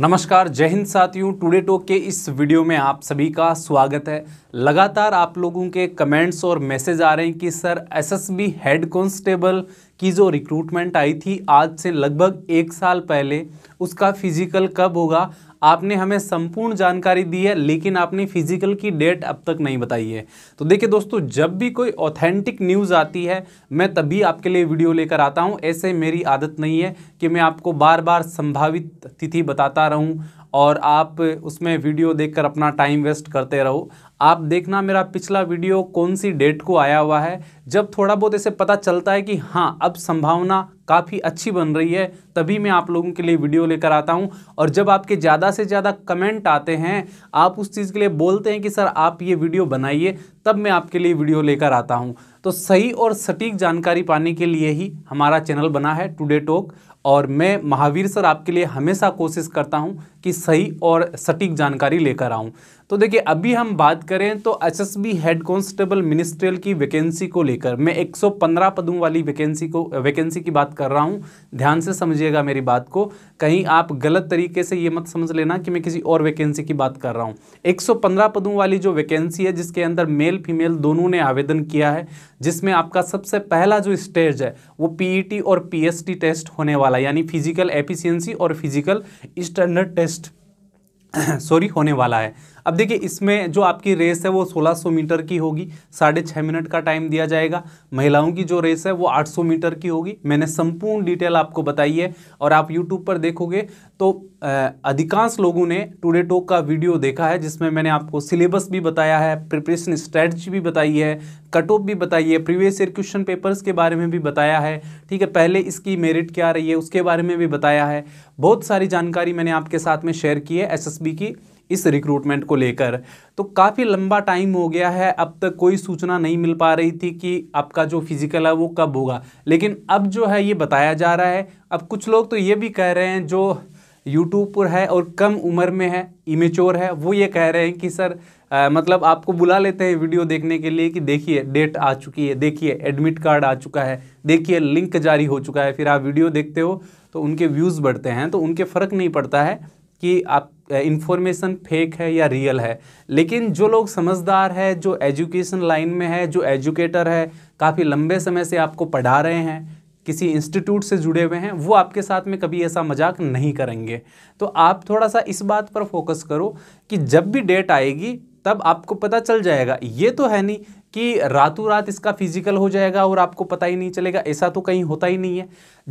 नमस्कार जय हिंद साथियों टुडे टॉक के इस वीडियो में आप सभी का स्वागत है लगातार आप लोगों के कमेंट्स और मैसेज आ रहे हैं कि सर एसएसबी हेड कांस्टेबल की जो रिक्रूटमेंट आई थी आज से लगभग एक साल पहले उसका फिजिकल कब होगा आपने हमें संपूर्ण जानकारी दी है लेकिन आपने फिजिकल की डेट अब तक नहीं बताई है तो देखिए दोस्तों जब भी कोई ऑथेंटिक न्यूज़ आती है मैं तभी आपके लिए वीडियो लेकर आता हूँ ऐसे मेरी आदत नहीं है कि मैं आपको बार बार संभावित तिथि बताता रहूँ और आप उसमें वीडियो देखकर अपना टाइम वेस्ट करते रहो आप देखना मेरा पिछला वीडियो कौन सी डेट को आया हुआ है जब थोड़ा बहुत ऐसे पता चलता है कि हाँ अब संभावना काफ़ी अच्छी बन रही है तभी मैं आप लोगों के लिए वीडियो लेकर आता हूँ और जब आपके ज़्यादा से ज़्यादा कमेंट आते हैं आप उस चीज़ के लिए बोलते हैं कि सर आप ये वीडियो बनाइए तब मैं आपके लिए वीडियो लेकर आता हूँ तो सही और सटीक जानकारी पाने के लिए ही हमारा चैनल बना है टुडे टॉक और मैं महावीर सर आपके लिए हमेशा कोशिश करता हूँ कि सही और सटीक जानकारी लेकर आऊँ तो देखिए अभी हम बात करें तो एसएसबी हेड कांस्टेबल मिनिस्ट्रियल की वैकेंसी को लेकर मैं 115 पदों वाली वैकेंसी को वैकेंसी की बात कर रहा हूं ध्यान से समझिएगा मेरी बात को कहीं आप गलत तरीके से ये मत समझ लेना कि मैं किसी और वैकेंसी की बात कर रहा हूँ 115 पदों वाली जो वैकेंसी है जिसके अंदर मेल फीमेल दोनों ने आवेदन किया है जिसमें आपका सबसे पहला जो स्टेज है वो पीईटी e और पी टेस्ट होने वाला यानी फिजिकल एफिशियंसी और फिजिकल स्टैंडर्ड टेस्ट सॉरी होने वाला है अब देखिए इसमें जो आपकी रेस है वो 1600 मीटर की होगी साढ़े छः मिनट का टाइम दिया जाएगा महिलाओं की जो रेस है वो 800 मीटर की होगी मैंने संपूर्ण डिटेल आपको बताई है और आप यूट्यूब पर देखोगे तो अधिकांश लोगों ने टुडे टॉक का वीडियो देखा है जिसमें मैंने आपको सिलेबस भी बताया है प्रिपरेशन स्ट्रैटेजी भी बताई है कट ऑफ भी बताई है प्रीवियस ईयर क्वेश्चन पेपर्स के बारे में भी बताया है ठीक है पहले इसकी मेरिट क्या रही है उसके बारे में भी बताया है बहुत सारी जानकारी मैंने आपके साथ में शेयर की है एसएसबी की इस रिक्रूटमेंट को लेकर तो काफ़ी लंबा टाइम हो गया है अब तक कोई सूचना नहीं मिल पा रही थी कि आपका जो फिज़िकल है वो कब होगा लेकिन अब जो है ये बताया जा रहा है अब कुछ लोग तो ये भी कह रहे हैं जो यूट्यूब पर है और कम उम्र में है इमेचोर है वो ये कह रहे हैं कि सर आ, मतलब आपको बुला लेते हैं वीडियो देखने के लिए कि देखिए डेट आ चुकी है देखिए एडमिट कार्ड आ चुका है देखिए लिंक जारी हो चुका है फिर आप वीडियो देखते हो तो उनके व्यूज़ बढ़ते हैं तो उनके फ़र्क नहीं पड़ता है कि आप इन्फॉर्मेशन फेक है या रियल है लेकिन जो लोग समझदार है जो एजुकेशन लाइन में है जो एजुकेटर है काफ़ी लंबे समय से आपको पढ़ा रहे हैं किसी इंस्टीट्यूट से जुड़े हुए हैं वो आपके साथ में कभी ऐसा मजाक नहीं करेंगे तो आप थोड़ा सा इस बात पर फोकस करो कि जब भी डेट आएगी तब आपको पता चल जाएगा ये तो है नहीं कि रातों रात इसका फिजिकल हो जाएगा और आपको पता ही नहीं चलेगा ऐसा तो कहीं होता ही नहीं है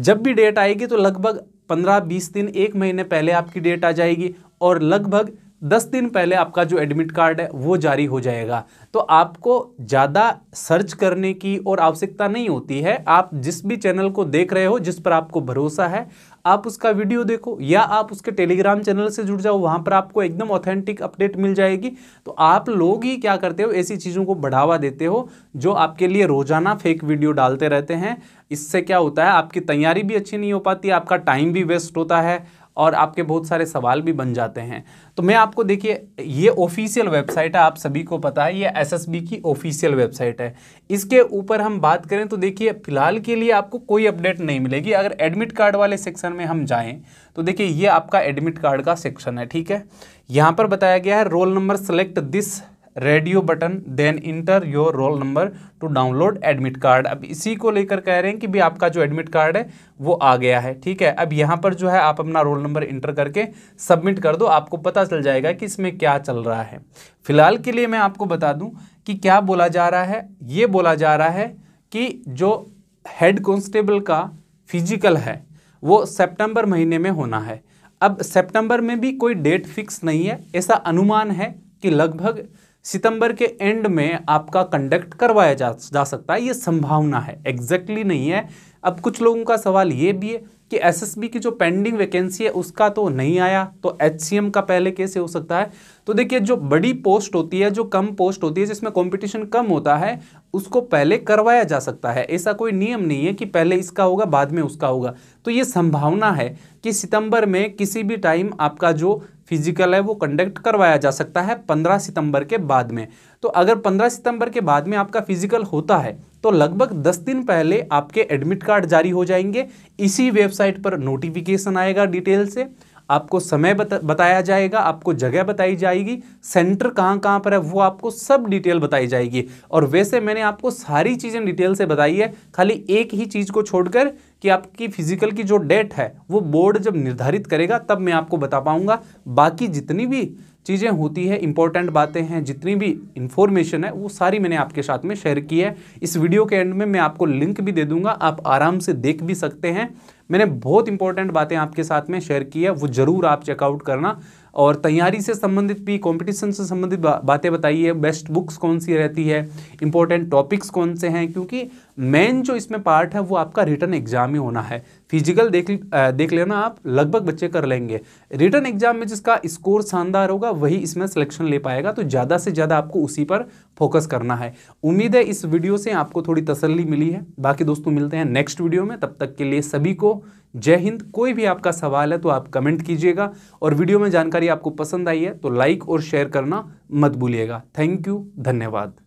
जब भी डेट आएगी तो लगभग पंद्रह बीस दिन एक महीने पहले आपकी डेट आ जाएगी और लगभग दस दिन पहले आपका जो एडमिट कार्ड है वो जारी हो जाएगा तो आपको ज़्यादा सर्च करने की और आवश्यकता नहीं होती है आप जिस भी चैनल को देख रहे हो जिस पर आपको भरोसा है आप उसका वीडियो देखो या आप उसके टेलीग्राम चैनल से जुड़ जाओ वहाँ पर आपको एकदम ऑथेंटिक अपडेट मिल जाएगी तो आप लोग ही क्या करते हो ऐसी चीज़ों को बढ़ावा देते हो जो आपके लिए रोज़ाना फेक वीडियो डालते रहते हैं इससे क्या होता है आपकी तैयारी भी अच्छी नहीं हो पाती आपका टाइम भी वेस्ट होता है और आपके बहुत सारे सवाल भी बन जाते हैं तो मैं आपको देखिए ये ऑफिशियल वेबसाइट है आप सभी को पता है ये एसएसबी की ऑफिशियल वेबसाइट है इसके ऊपर हम बात करें तो देखिए फिलहाल के लिए आपको कोई अपडेट नहीं मिलेगी अगर एडमिट कार्ड वाले सेक्शन में हम जाएँ तो देखिए ये आपका एडमिट कार्ड का सेक्शन है ठीक है यहाँ पर बताया गया है roll number select this radio button then enter your roll number to download admit card अब इसी को लेकर कह रहे हैं कि भी आपका जो एडमिट कार्ड है वो आ गया है ठीक है अब यहाँ पर जो है आप अपना रोल नंबर इंटर करके सबमिट कर दो आपको पता चल जाएगा कि इसमें क्या चल रहा है फिलहाल के लिए मैं आपको बता दूँ कि क्या बोला जा रहा है ये बोला जा रहा है कि जो हेड कॉन्स्टेबल का फिजिकल है वो सेप्टेम्बर महीने में होना है अब सेप्टेम्बर में भी कोई डेट फिक्स नहीं है ऐसा अनुमान है कि लगभग सितंबर के एंड में आपका कंडक्ट करवाया जा, जा सकता है ये संभावना है एग्जैक्टली exactly नहीं है अब कुछ लोगों का सवाल ये भी है कि एसएसबी की जो पेंडिंग वैकेंसी है उसका तो नहीं आया तो एचसीएम का पहले कैसे हो सकता है तो देखिए जो बड़ी पोस्ट होती है जो कम पोस्ट होती है जिसमें कंपटीशन कम होता है उसको पहले करवाया जा सकता है ऐसा कोई नियम नहीं है कि पहले इसका होगा बाद में उसका होगा तो ये संभावना है कि सितंबर में किसी भी टाइम आपका जो फिजिकल है वो कंडक्ट करवाया जा सकता है 15 सितंबर के बाद में तो अगर 15 सितंबर के बाद में आपका फिजिकल होता है तो लगभग 10 दिन पहले आपके एडमिट कार्ड जारी हो जाएंगे इसी वेबसाइट पर नोटिफिकेशन आएगा डिटेल से आपको समय बत, बताया जाएगा आपको जगह बताई जाएगी सेंटर कहाँ कहाँ पर है वो आपको सब डिटेल बताई जाएगी और वैसे मैंने आपको सारी चीज़ें डिटेल से बताई है खाली एक ही चीज़ को छोड़कर कि आपकी फिजिकल की जो डेट है वो बोर्ड जब निर्धारित करेगा तब मैं आपको बता पाऊँगा बाकी जितनी भी चीज़ें होती है इंपॉर्टेंट बातें हैं जितनी भी इंफॉर्मेशन है वो सारी मैंने आपके साथ में शेयर की है इस वीडियो के एंड में मैं आपको लिंक भी दे दूंगा आप आराम से देख भी सकते हैं मैंने बहुत इंपॉर्टेंट बातें आपके साथ में शेयर की है वो ज़रूर आप चेकआउट करना और तैयारी से संबंधित भी कंपटीशन से संबंधित बा, बातें बताइए बेस्ट बुक्स कौन सी रहती है इंपॉर्टेंट टॉपिक्स कौन से हैं क्योंकि मेन जो इसमें पार्ट है वो आपका रिटर्न एग्जाम ही होना है फिजिकल देख देख लेना आप लगभग बच्चे कर लेंगे रिटर्न एग्जाम में जिसका स्कोर शानदार होगा वही इसमें सिलेक्शन ले पाएगा तो ज़्यादा से ज़्यादा आपको उसी पर फोकस करना है उम्मीद है इस वीडियो से आपको थोड़ी तसली मिली है बाकी दोस्तों मिलते हैं नेक्स्ट वीडियो में तब तक के लिए सभी को जय हिंद कोई भी आपका सवाल है तो आप कमेंट कीजिएगा और वीडियो में जानकारी आपको पसंद आई है तो लाइक और शेयर करना मत भूलिएगा थैंक यू धन्यवाद